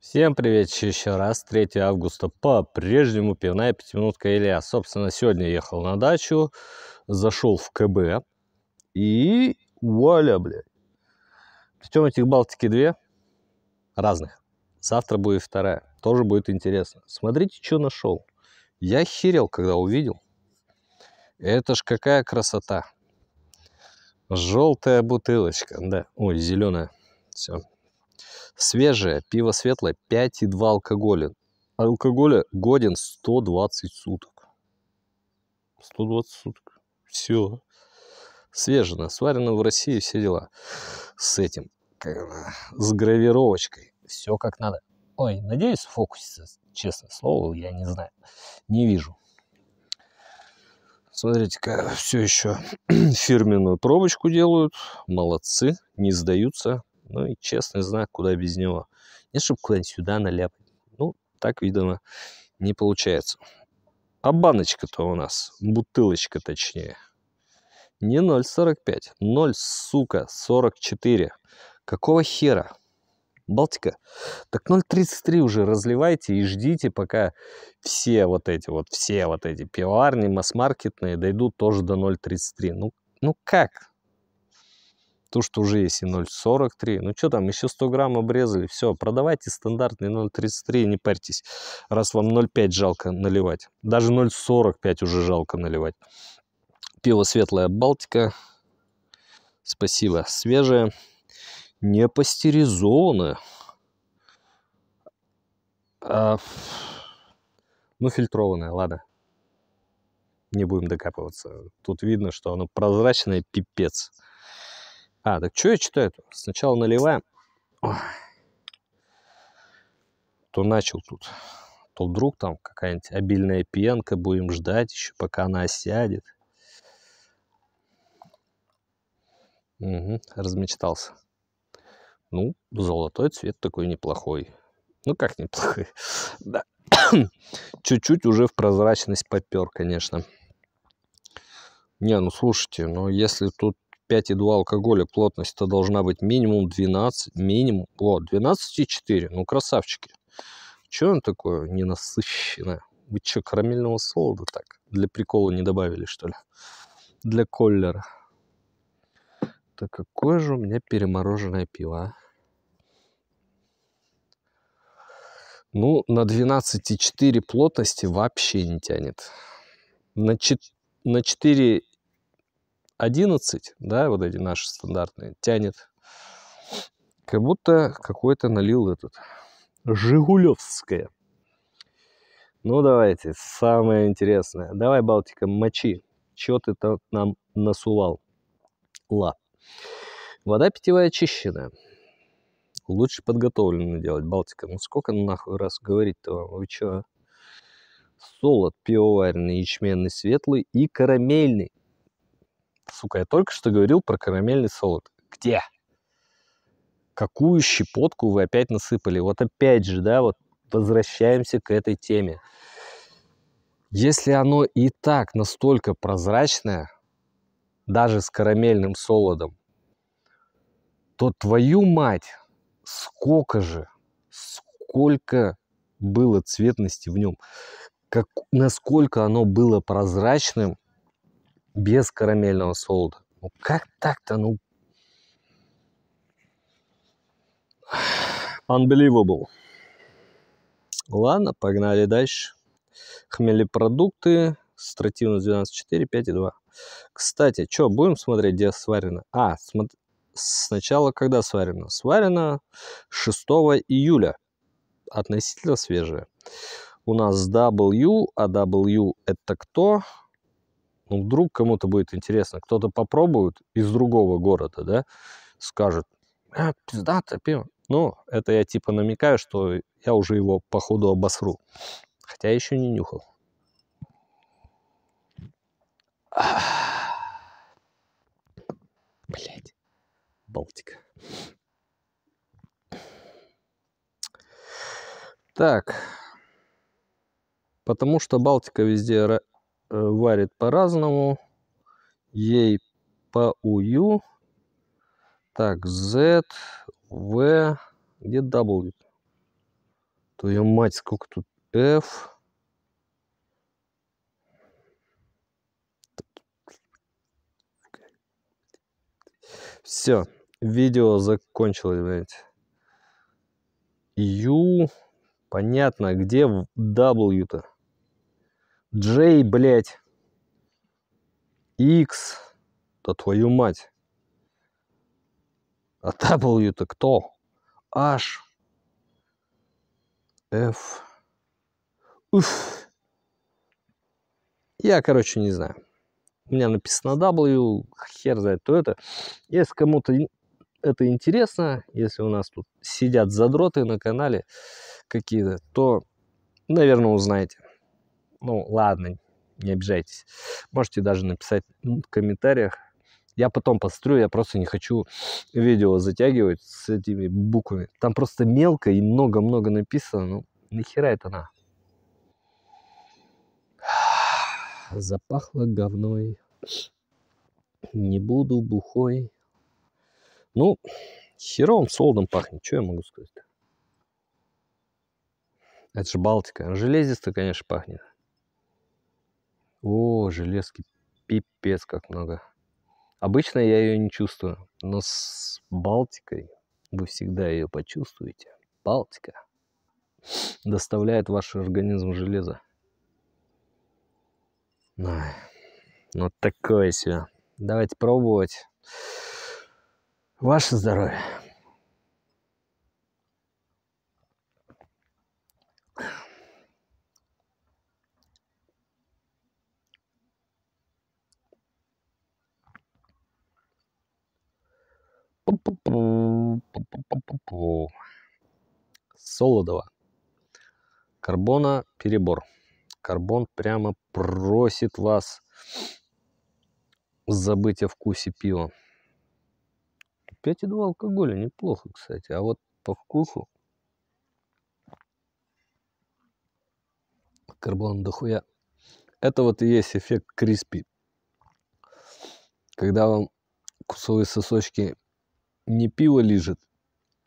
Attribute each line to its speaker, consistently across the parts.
Speaker 1: Всем привет еще раз, 3 августа, по-прежнему пивная пятиминутка Илья. Собственно, сегодня ехал на дачу, зашел в КБ и вуаля, блядь. Причем этих Балтики две разных. Завтра будет вторая, тоже будет интересно. Смотрите, что нашел. Я херел, когда увидел. Это ж какая красота. Желтая бутылочка, да, ой, зеленая, все, Свежее пиво светлое 5,2 алкоголя. Алкоголя годен 120 суток. 120 суток. Все. Свежено, сварено в России, все дела. С этим, с гравировочкой. Все как надо. Ой, надеюсь, фокусится. Честное слово, я не знаю. Не вижу. Смотрите-ка, все еще фирменную пробочку делают. Молодцы, не сдаются. Ну и честный знак, куда без него. Не чтобы куда-нибудь сюда наляпать. Ну, так, видимо, не получается. А баночка-то у нас, бутылочка точнее, не 0,45, 0, сука, 44. Какого хера? Балтика. Так 0,33 уже разливайте и ждите, пока все вот эти вот, все вот эти пивоварни масс-маркетные дойдут тоже до 0,33. Ну, ну как? то, что уже есть и 0,43. Ну что там, еще 100 грамм обрезали, все, продавайте стандартный 0,33, не парьтесь, раз вам 0,5 жалко наливать. Даже 0,45 уже жалко наливать. Пиво светлое Балтика, спасибо, свежее, не пастеризованное, а, ну фильтрованное, ладно. Не будем докапываться. Тут видно, что оно прозрачное, пипец. А, так что я читаю-то? Сначала наливаем. То начал тут, то вдруг там какая-нибудь обильная пенка, будем ждать еще, пока она осядет. Угу, размечтался. Ну, золотой цвет такой неплохой. Ну, как неплохой. Да. Чуть-чуть уже в прозрачность попер, конечно. Не, ну слушайте, ну если тут 5,2 алкоголя, плотность-то должна быть минимум 12, минимум, о, 12,4, ну красавчики. Че он такое ненасыщенное? Вы что, карамельного солода так для прикола не добавили, что ли? Для коллера. Так какое же у меня перемороженное пиво, а? Ну, на 12,4 плотности вообще не тянет. На, 4, на 4 11, да, вот эти наши стандартные, тянет. Как будто какой-то налил этот Жигулевское. Ну, давайте, самое интересное. Давай, Балтика, мочи. Че ты там нам насувал? Ла. Вода питьевая очищенная. Лучше подготовленную делать, Балтика. Ну, сколько нахуй раз говорить-то вам? Вы че? А? Солод пивоваренный, ячменный, светлый и карамельный. Сука, я только что говорил про карамельный солод. Где? Какую щепотку вы опять насыпали? Вот опять же, да, вот возвращаемся к этой теме. Если оно и так настолько прозрачное, даже с карамельным солодом, то твою мать, сколько же, сколько было цветности в нем, как, насколько оно было прозрачным, без карамельного солода. Ну как так-то? Ну... Unbelievable. Ладно, погнали дальше. Хмелепродукты. Стративность и 5,2. Кстати, что, будем смотреть, где сварено? А, см... сначала когда сварено? Сварено 6 июля. Относительно свежее. У нас W, а W это кто? Ну, вдруг кому-то будет интересно. Кто-то попробует из другого города, да, скажет, а, пиздато пиво. Ну, это я типа намекаю, что я уже его походу обосру. Хотя еще не нюхал. Блять. Балтика. Так. Потому что Балтика везде Э, варит по-разному. Ей по ую. Так, Z, V, где W? Твою мать, сколько тут F. Все, видео закончилось, знаете U, понятно, где W-то? Джей, блядь. Икс, Да твою мать. А W-то кто? H. F. Уф. Я, короче, не знаю. У меня написано W, хер знает, кто это. Если кому-то это интересно, если у нас тут сидят задроты на канале какие-то, то, наверное, узнаете. Ну, ладно, не обижайтесь. Можете даже написать в комментариях. Я потом посмотрю. я просто не хочу видео затягивать с этими буквами. Там просто мелко и много-много написано. Ну, нахера это на? Запахло говной. Не буду бухой. Ну, херовым солдом пахнет. Что я могу сказать? Это же Балтика. Железисто, конечно, пахнет. О, железки пипец как много. Обычно я ее не чувствую, но с Балтикой вы всегда ее почувствуете. Балтика доставляет ваш организм железо. Ай, вот ну такое себе. Давайте пробовать. Ваше здоровье. Солодова. Карбона перебор. Карбон прямо просит вас забыть о вкусе пива. 5,2 алкоголя неплохо, кстати. А вот по вкусу карбон дохуя. Это вот и есть эффект криспи. Когда вам кусовые сосочки не пиво лежит,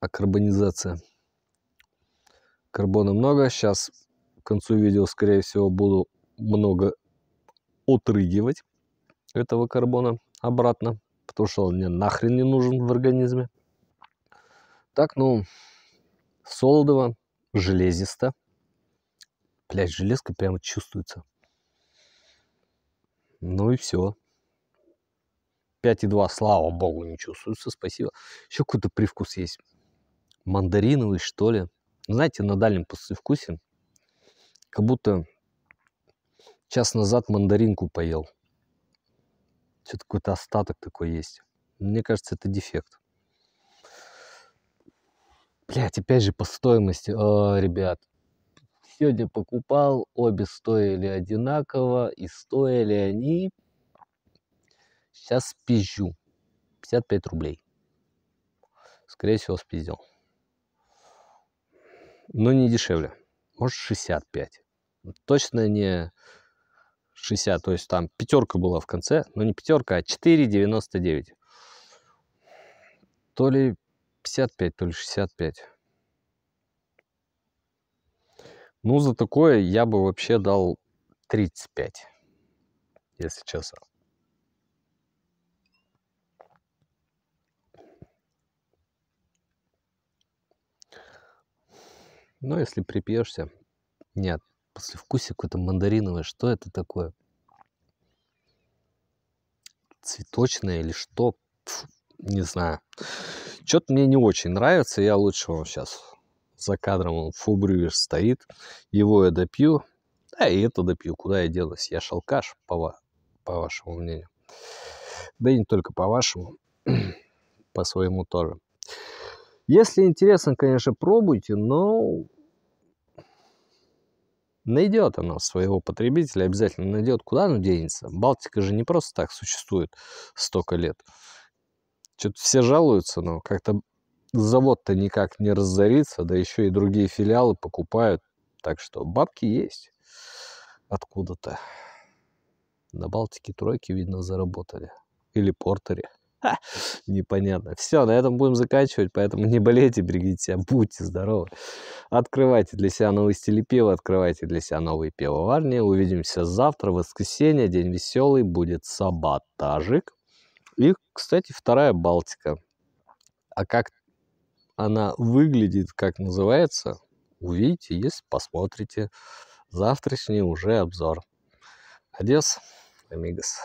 Speaker 1: а карбонизация. Карбона много. Сейчас к концу видео, скорее всего, буду много отрыгивать этого карбона обратно, потому что он мне нахрен не нужен в организме. Так, ну, солодово, железисто. Блять, железка прямо чувствуется. Ну и все. 5,2, слава богу, не чувствуется, спасибо. Еще какой-то привкус есть. Мандариновый, что ли. Знаете, на дальнем послевкусе, как будто час назад мандаринку поел. Что-то какой-то остаток такой есть. Мне кажется, это дефект. Блять, опять же по стоимости, О, а, ребят. Сегодня покупал, обе стоили одинаково, и стоили они Сейчас спизжу. 55 рублей. Скорее всего, спиздил. Но не дешевле. Может, 65. Точно не 60. То есть там пятерка была в конце. Но не пятерка, а 4,99. То ли 55, то ли 65. Ну, за такое я бы вообще дал 35, если честно. Но если припьешься, нет, после вкуса какой то мандариновый, что это такое? Цветочное или что? Фу, не знаю. Что-то мне не очень нравится, я лучше вам сейчас за кадром он фубрювер стоит, его я допью, да и это допью, куда я делась, я шалкаш, по, ва по вашему мнению. Да и не только по вашему, по своему тоже. Если интересно, конечно, пробуйте, но найдет она своего потребителя, обязательно найдет, куда она денется. Балтика же не просто так существует столько лет. Что-то все жалуются, но как-то завод-то никак не разорится, да еще и другие филиалы покупают. Так что бабки есть откуда-то. На Балтике тройки, видно, заработали. Или портере. непонятно. Все, на этом будем заканчивать, поэтому не болейте, берегите себя, будьте здоровы. Открывайте для себя новые стили пива, открывайте для себя новые пивоварни. Увидимся завтра, воскресенье, день веселый, будет саботажик. И, кстати, вторая Балтика. А как она выглядит, как называется, увидите, если посмотрите завтрашний уже обзор. Адес, амигос.